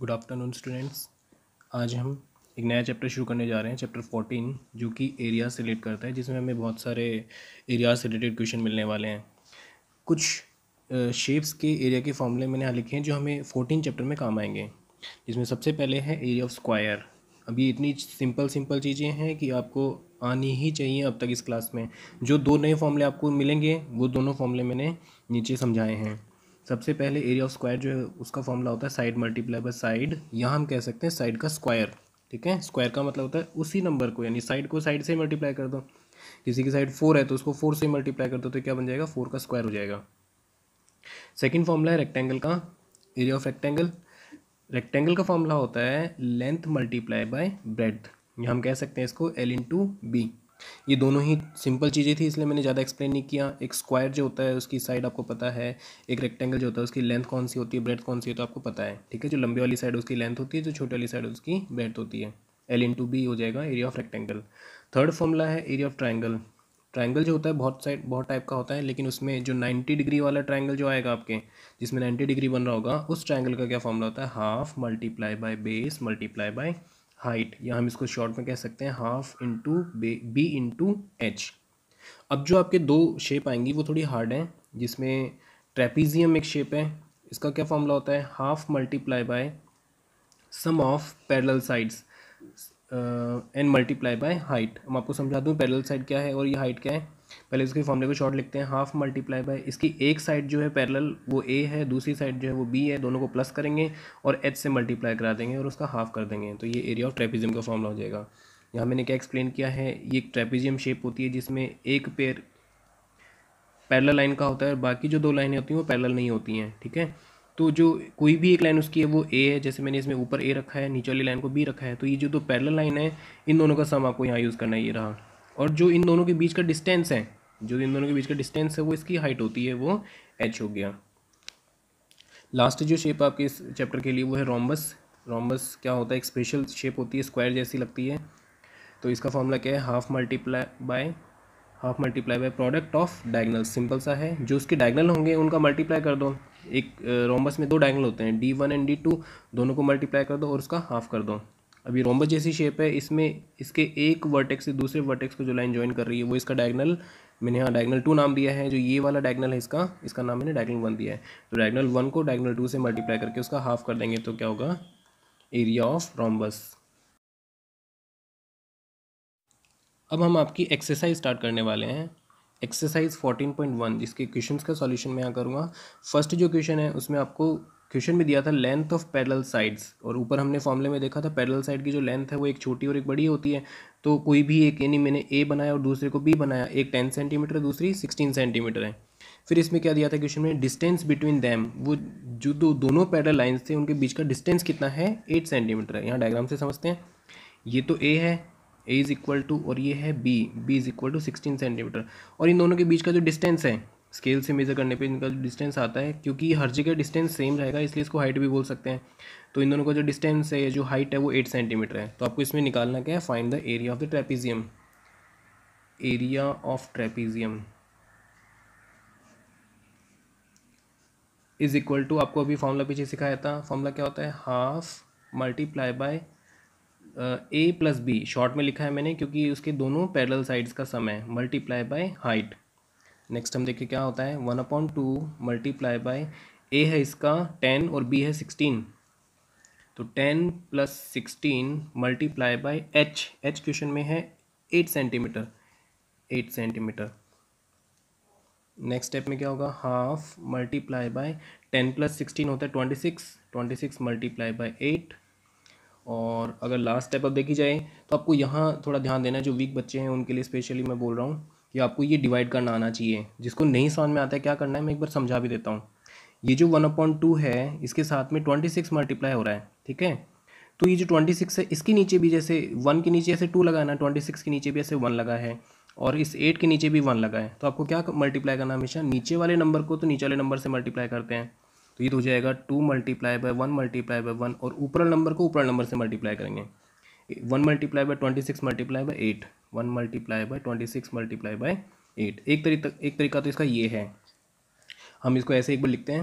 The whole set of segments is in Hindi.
गुड आफ्टरनून स्टूडेंट्स आज हम एक नया चैप्टर शुरू करने जा रहे हैं चैप्टर फोर्टीन जो कि एरिया से रिलेट करता है जिसमें हमें बहुत सारे एरिया से रिलेटेड क्वेश्चन मिलने वाले हैं कुछ शेप्स के एरिया के फॉर्मूले मैंने यहाँ लिखे हैं जो हमें फोर्टीन चैप्टर में काम आएंगे जिसमें सबसे पहले है एरिया ऑफ स्क्वायर अभी इतनी सिंपल सिंपल चीज़ें हैं कि आपको आनी ही चाहिए अब तक इस क्लास में जो दो नए फॉर्मूले आपको मिलेंगे वो दोनों फॉर्मूले मैंने नीचे समझाए हैं सबसे पहले एरिया ऑफ स्क्वायर जो है उसका फॉर्मूला होता है साइड मल्टीप्लाई बाय साइड यहाँ हम कह सकते हैं साइड का स्क्वायर ठीक है स्क्वायर का मतलब होता है उसी नंबर को यानी साइड को साइड से मल्टीप्लाई कर दो किसी की साइड फोर है तो उसको फोर से मल्टीप्लाई कर दो तो क्या बन जाएगा फोर का स्क्वायर हो जाएगा सेकेंड फॉर्मूला है रेक्टेंगल का एरिया ऑफ रेक्टेंगल रेक्टेंगल का फॉर्मूला होता है लेंथ मल्टीप्लाई बाय ब्रेथ हम कह सकते हैं इसको एल इन टू बी ये दोनों ही सिंपल चीज़ें थी इसलिए मैंने ज़्यादा एक्सप्लेन नहीं किया एक स्क्वायर जो होता है उसकी साइड आपको पता है एक रेक्टेंगल जो होता है उसकी लेंथ कौन सी होती है ब्रेथ कौन सी होती है तो आपको पता है ठीक है जो लंबी वाली साइड उसकी लेंथ होती है जो छोटी वाली साइड उसकी ब्रेथ होती है एल इन टू बी हो जाएगा area of rectangle third formula है एरिया ऑफ ट्राइंगल ट्राइंगल जो होता है बहुत साइड बहुत टाइप का होता है लेकिन उसमें जो नाइन्टी डिग्री वाला ट्राइंगल जो आएगा आपके जिसमें नाइन्टी डिग्री बन रहा होगा उस ट्राइंगल का क्या फॉर्मूला होता है half multiply by base multiply by height या हम इसको शॉर्ट में कह सकते हैं half into B into H अब जो आपके दो शेप आएंगी वो थोड़ी हार्ड हैं जिसमें ट्रेपीजियम एक शेप है इसका क्या फॉर्मूला होता है half multiply by sum of parallel sides and multiply by height हम आपको समझा दूँ पैरल साइड क्या है और ये हाइट क्या है पहले इसके फॉर्मूले को शॉर्ट लिखते हैं हाफ मल्टीप्लाई बाय इसकी एक साइड जो है पैरेलल वो ए है दूसरी साइड जो है वो बी है दोनों को प्लस करेंगे और एच से मल्टीप्लाई करा देंगे और उसका हाफ कर देंगे तो ये एरिया ऑफ ट्रेपिजियम का फॉर्मूला हो जाएगा यहाँ मैंने क्या एक्सप्लेन किया है ये एक ट्रेपिजियम शेप होती है जिसमें एक पेयर पैरल लाइन का होता है और बाकी जो दो लाइनें होती हैं वो पैरल नहीं होती हैं ठीक है तो जो कोई भी एक लाइन उसकी है वो ए है जैसे मैंने इसमें ऊपर ए रखा है नीचे वाली लाइन को बी रखा है तो ये जो दो पैरल लाइन है इन दोनों का सम आपको यहाँ यूज़ करना ये रहा और जो इन दोनों के बीच का डिस्टेंस है जो इन दोनों के बीच का डिस्टेंस है वो इसकी हाइट होती है वो एच हो गया लास्ट जो शेप आपके इस चैप्टर के लिए वो है रोम्बस रोम्बस क्या होता है एक स्पेशल शेप होती है स्क्वायर जैसी लगती है तो इसका फॉर्मूला क्या है half multiply by half multiply by product of diagonal simple सा है जो उसके डायगनल होंगे उनका मल्टीप्लाई कर दो एक रोम्बस में दो डायगनल होते हैं D one and D two दोनों को मल्टीप्लाई कर दो और उसका हाफ कर दो अभी रोम्बस जैसी शेप है इसमें इसके एक वर्टेक्स से दूसरे वर्टेक्स को जो लाइन ज्वाइन कर रही है वो इसका डायगनल मैंने यहाँ डायगनल टू नाम दिया है जो ये वाला डायगनल है इसका इसका नाम मैंने डायगनल वन दिया है तो डायगनल वन को डायगनल टू से मल्टीप्लाई करके उसका हाफ कर देंगे तो क्या होगा एरिया ऑफ रोम्बस अब हम आपकी एक्सरसाइज स्टार्ट करने वाले हैं एक्सरसाइज 14.1 जिसके क्वेश्चंस का सॉल्यूशन मैं यहाँ करूँगा फर्स्ट जो क्वेश्चन है उसमें आपको क्वेश्चन में दिया था लेंथ ऑफ पैरल साइड्स और ऊपर हमने फॉर्मूले में देखा था पैरल साइड की जो लेंथ है वो एक छोटी और एक बड़ी होती है तो कोई भी एक यानी मैंने ए बनाया और दूसरे को बी बनाया एक टेन सेंटीमीटर दूसरी सिक्सटीन सेंटीमीटर है फिर इसमें क्या दिया था क्वेश्चन में डिस्टेंस बिटवीन दैम वो जो दो दोनों पैरल लाइन्स थे उनके बीच का डिस्टेंस कितना है एट सेंटीमीटर है यहाँ डायग्राम से समझते हैं ये तो ए है ए इज़ इक्वल टू और ये है B B is equal to sixteen centimetre और इन दोनों के बीच का जो डिस्टेंस है स्केल से मेज़र करने पे इनका जो डिस्टेंस आता है क्योंकि हर जगह डिस्टेंस सेम रहेगा इसलिए इसको हाइट भी बोल सकते हैं तो इन दोनों का जो डिस्टेंस है जो हाइट है वो एट सेंटीमीटर है तो आपको इसमें निकालना क्या है find the area of the trapezium area of trapezium is equal to आपको अभी फॉर्मूला पीछे सिखाया था फॉर्मूला क्या होता है half multiply by A plus B short में लिखा है मैंने क्योंकि उसके दोनों पैरल साइड्स का सम है मल्टीप्लाई बाय हाइट नेक्स्ट हम देखें क्या होता है one upon two multiply by A है इसका टेन और बी है सिक्सटीन तो ten plus sixteen multiply by H H question में है eight centimetre eight centimetre next step में क्या होगा half multiply by ten plus sixteen होता है twenty six twenty six multiply by eight और अगर लास्ट स्टेप अब देखी जाए तो आपको यहाँ थोड़ा ध्यान देना है जो वीक बच्चे हैं उनके लिए स्पेशली मैं बोल रहा हूँ कि आपको ये डिवाइड करना आना चाहिए जिसको नहीं समझ में आता है क्या करना है मैं एक बार समझा भी देता हूँ ये जो वन अपॉइंट टू है इसके साथ में ट्वेंटी सिक्स मल्टीप्लाई हो रहा है ठीक है तो ये जो ट्वेंटी सिक्स है इसके नीचे भी जैसे वन के नीचे ऐसे टू लगाना है ट्वेंटी सिक्स के नीचे भी ऐसे वन लगा है और इस एट के नीचे भी वन लगा है तो आपको क्या मल्टीप्लाई करना हमेशा नीचे वाले नंबर को तो नीचे वाले नंबर से मल्टीप्लाई करते हैं तो ये तो हो जाएगा two multiply by one multiply by one और ऊपर नंबर को ऊपर नंबर से मल्टीप्लाई करेंगे one multiply by twenty six multiply by eight one multiply by twenty six multiply by eight एक तरीका एक तरीका तो इसका ये है हम इसको ऐसे एक बार लिखते हैं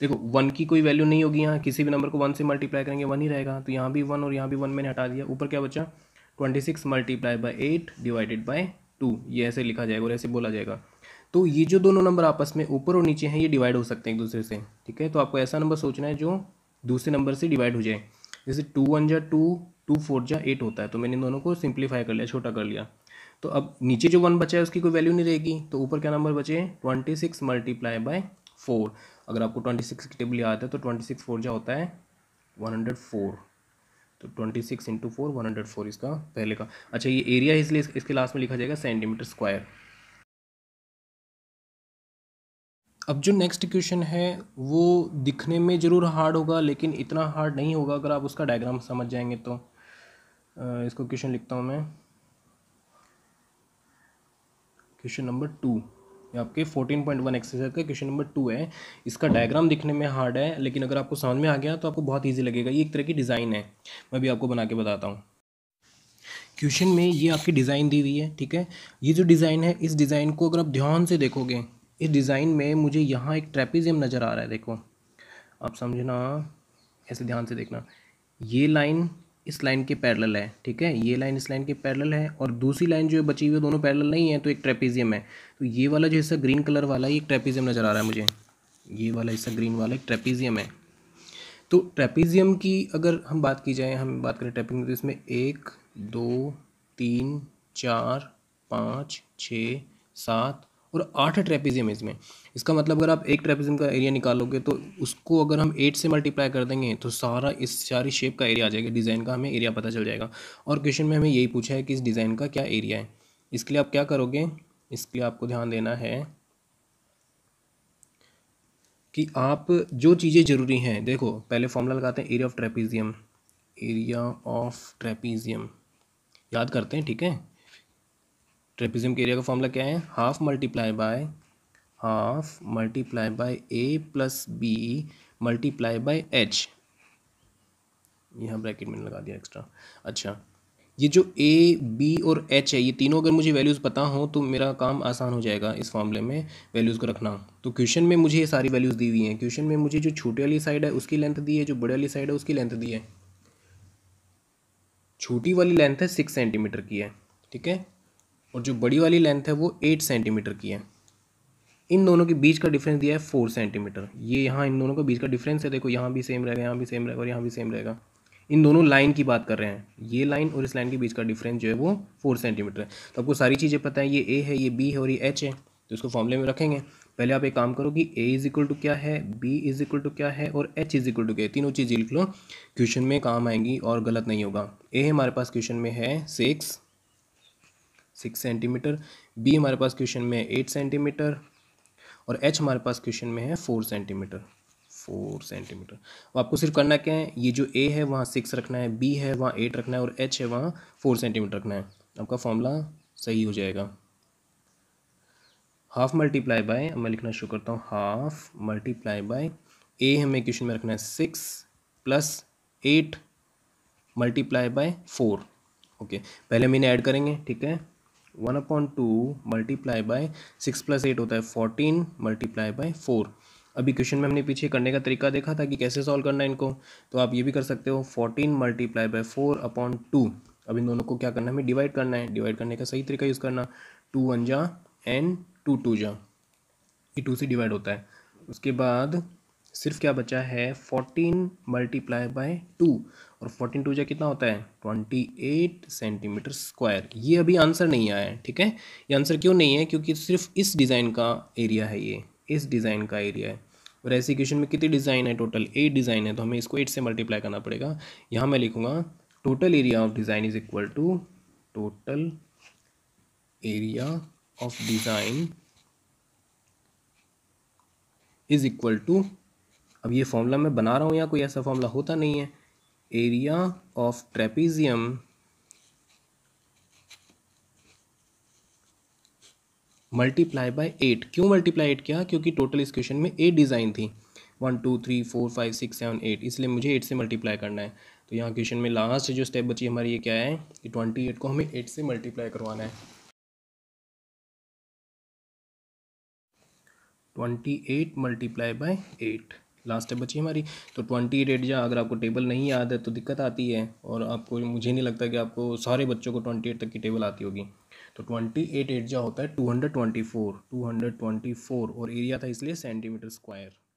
देखो वन की कोई वैल्यू नहीं होगी यहाँ किसी भी नंबर को वन से मल्टीप्लाई करेंगे वन ही रहेगा तो यहाँ भी वन और यहाँ भी वन मैंने हटा दिया ऊपर क्या बचा twenty six multiply by eight divided by two ये ऐसे लिखा जाएगा और ऐसे बोला जाएगा तो ये जो दोनों नंबर आपस में ऊपर और नीचे हैं ये डिवाइड हो सकते हैं एक दूसरे से ठीक है तो आपको ऐसा नंबर सोचना है जो दूसरे नंबर से डिवाइड हो जाए जैसे टू वन जा टू टू फोर जा एट होता है तो मैंने इन दोनों को सिंप्लीफाई कर लिया छोटा कर लिया तो अब नीचे जो वन बचा है उसकी कोई वैल्यू नहीं रहेगी तो ऊपर क्या नंबर बचे twenty six multiply by four अगर आपको ट्वेंटी सिक्स की टेबल याद है तो ट्वेंटी सिक्स फोर जा होता है वन हंड्रेड फोर तो twenty six into four one hundred four इसका पहले का अच्छा ये एरिया है इसलिए इसके लास्ट में लिखा जाएगा सेंटीमीटर स्क्वायर अब जो नेक्स्ट क्वेश्चन है वो दिखने में ज़रूर हार्ड होगा लेकिन इतना हार्ड नहीं होगा अगर आप उसका डायग्राम समझ जाएंगे तो इसको क्वेश्चन लिखता हूँ मैं क्वेश्चन नंबर टू आपके वन एक्सरसाइज का क्वेश्चन नंबर टू है इसका डायग्राम दिखने में हार्ड है लेकिन अगर आपको समझ में आ गया तो आपको बहुत ईजी लगेगा ये एक तरह की डिज़ाइन है मैं भी आपको बना के बताता हूँ क्वेश्चन में ये आपकी डिज़ाइन दी हुई है ठीक है ये जो डिज़ाइन है इस डिज़ाइन को अगर आप ध्यान से देखोगे इस डिज़ाइन में मुझे यहाँ एक ट्रेपिजियम नज़र आ रहा है देखो आप समझना ऐसे ध्यान से देखना ये लाइन इस लाइन के पैरेलल है ठीक है ये लाइन इस लाइन के पैरेलल है और दूसरी लाइन जो बची हुई है दोनों पैरेलल नहीं है तो एक ट्रेपीजियम है तो ये वाला जो हिस्सा ग्रीन कलर वाला ये ट्रेपीजियम नज़र आ रहा है मुझे ये वाला हिस्सा ग्रीन वाला एक ट्रेपीजियम है तो ट्रेपीजियम की अगर हम बात की जाए हम बात करें ट्रेपिंग तो इसमें एक दो तीन चार पाँच छ सात और आठ ट्रेपिजियम इसमें इसका मतलब अगर आप एक ट्रेपिजियम का एरिया निकालोगे तो उसको अगर हम एट से मल्टीप्लाई कर देंगे तो सारा इस सारी शेप का एरिया आ जाएगा डिज़ाइन का हमें एरिया पता चल जाएगा और क्वेश्चन में हमें यही पूछा है कि इस डिज़ाइन का क्या एरिया है इसके लिए आप क्या करोगे इसके लिए आपको ध्यान देना है कि आप जो चीज़ें ज़रूरी हैं देखो पहले फॉर्मूला लगाते हैं area of trapezium area of trapezium याद करते हैं ठीक है ट्रेपिज्म के एरिया का फॉर्मूला क्या है half multiply by half multiply by A plus B multiply by H यहाँ ब्रैकेट मैंने लगा दिया एक्स्ट्रा अच्छा ये जो ए बी और एच है ये तीनों अगर मुझे वैल्यूज़ पता हो तो मेरा काम आसान हो जाएगा इस फॉर्मूले में वैल्यूज़ को रखना तो क्वेश्चन में मुझे ये सारी वैल्यूज़ दी हुई हैं क्वेश्चन में मुझे जो छोटे वाली साइड है उसकी लेंथ दी है जो बड़े वाली साइड है उसकी लेंथ दी है छोटी वाली लेंथ है सिक्स सेंटीमीटर की है ठीक है और जो बड़ी वाली लेंथ है वो एट सेंटीमीटर की है इन दोनों के बीच का डिफरेंस दिया है फोर सेंटीमीटर ये यहाँ इन दोनों का बीच का डिफरेंस है देखो यहाँ भी सेम रहेगा यहाँ भी सेम रहेगा और यहाँ भी सेम रहेगा इन दोनों लाइन की बात कर रहे हैं ये लाइन और इस लाइन के बीच का डिफरेंस जो है वो फोर सेंटीमीटर है तो आपको सारी चीज़ें पता है ये ए है ये बी है और ये एच है तो इसको फॉर्मूले में रखेंगे पहले आप एक काम करो कि ए इज इक्वल टू क्या है बी इज इक्वल टू क्या है और एच इज इक्वल टू क्या है तीनों चीज़ें लिख लो क्वेश्चन में काम आएंगी और गलत नहीं होगा ए हमारे पास क्वेश्चन में है सिक्स सिक्स सेंटीमीटर बी हमारे पास क्वेश्चन में है एट सेंटीमीटर और एच हमारे पास क्वेश्चन में है फोर सेंटीमीटर फोर सेंटीमीटर अब आपको सिर्फ करना क्या है ये जो ए है वहाँ सिक्स रखना है बी है वहाँ एट रखना है और एच है वहाँ फोर सेंटीमीटर रखना है आपका फॉर्मूला सही हो जाएगा हाफ मल्टीप्लाई बाय मैं लिखना शुरू करता हूँ हाफ मल्टीप्लाई बाय ए हमें क्वेश्चन में रखना है six plus eight multiply by four okay पहले हम इन्हें ऐड करेंगे ठीक है one upon two multiply by six plus eight होता है फोर्टीन मल्टीप्लाई बाय फोर अभी क्वेश्चन में हमने पीछे करने का तरीका देखा था कि कैसे सॉल्व करना है इनको तो आप ये भी कर सकते हो fourteen multiply by four upon two अब इन दोनों को क्या करना है हमें डिवाइड करना है डिवाइड करने का सही तरीका यूज़ करना टू वन जा एन टू टू जा ये टू से डिवाइड होता है उसके बाद सिर्फ क्या बचा है फोर्टीन मल्टीप्लाई बाय टू और फोर्टीन टू जा कितना होता है ट्वेंटी एट सेंटीमीटर स्क्वायर ये अभी आंसर नहीं आया है ठीक है ये आंसर क्यों नहीं है क्योंकि सिर्फ इस डिज़ाइन का एरिया है ये इस डिज़ाइन का एरिया है और ऐसी क्वेश्चन में कितनी डिज़ाइन है टोटल एट डिज़ाइन है तो हमें इसको एट से मल्टीप्लाई करना पड़ेगा यहाँ मैं लिखूँगा total area of design is equal to total area of design is equal to अब ये फॉर्मूला मैं बना रहा हूँ यहाँ कोई ऐसा फॉर्मूला होता नहीं है area of trapezium multiply by eight क्यों मल्टीप्लाई एट किया क्योंकि टोटल इस क्वेश्चन में एट डिज़ाइन थी one two three four five six seven eight इसलिए मुझे एट से मल्टीप्लाई करना है तो यहाँ क्वेश्चन में लास्ट जो स्टेप बची हमारी ये क्या है कि ट्वेंटी एट को हमें एट से मल्टीप्लाई करवाना है twenty eight multiply by eight last step बची हमारी तो ट्वेंटी डेट जहाँ अगर आपको टेबल नहीं याद है तो दिक्कत आती है और आपको मुझे नहीं लगता कि आपको सारे बच्चों को ट्वेंटी एट तक की टेबल आती होगी तो ट्वेंटी एट एट जहाँ होता है two hundred twenty four two hundred twenty four और एरिया था इसलिए सेंटीमीटर स्क्वायर